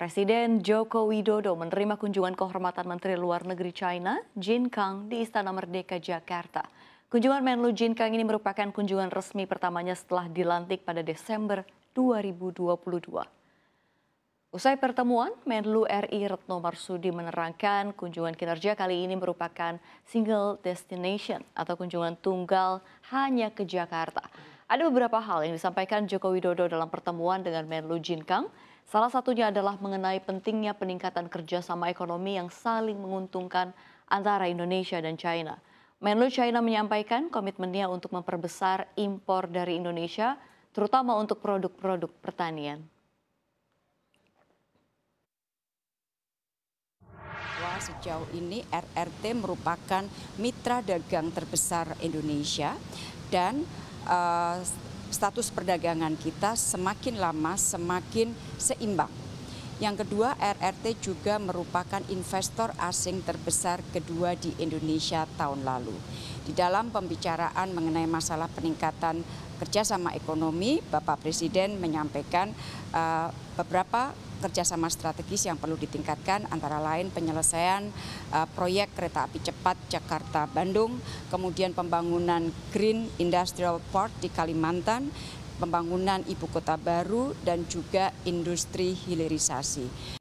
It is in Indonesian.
Presiden Joko Widodo menerima kunjungan kehormatan Menteri Luar Negeri China, Jin Kang, di Istana Merdeka, Jakarta. Kunjungan Menlu Jin Kang ini merupakan kunjungan resmi pertamanya setelah dilantik pada Desember 2022. Usai pertemuan, Menlu RI Retno Marsudi menerangkan kunjungan kinerja kali ini merupakan single destination atau kunjungan tunggal hanya ke Jakarta. Ada beberapa hal yang disampaikan Joko Widodo dalam pertemuan dengan Menlu Jin Kang. Salah satunya adalah mengenai pentingnya peningkatan kerjasama ekonomi yang saling menguntungkan antara Indonesia dan China. Menlu China menyampaikan komitmennya untuk memperbesar impor dari Indonesia, terutama untuk produk-produk pertanian. sejauh ini RRT merupakan mitra dagang terbesar Indonesia dan uh, status perdagangan kita semakin lama semakin seimbang yang kedua, RRT juga merupakan investor asing terbesar kedua di Indonesia tahun lalu. Di dalam pembicaraan mengenai masalah peningkatan kerjasama ekonomi, Bapak Presiden menyampaikan uh, beberapa kerjasama strategis yang perlu ditingkatkan antara lain penyelesaian uh, proyek kereta api cepat Jakarta-Bandung, kemudian pembangunan Green Industrial Park di Kalimantan, pembangunan ibu kota baru dan juga industri hilirisasi.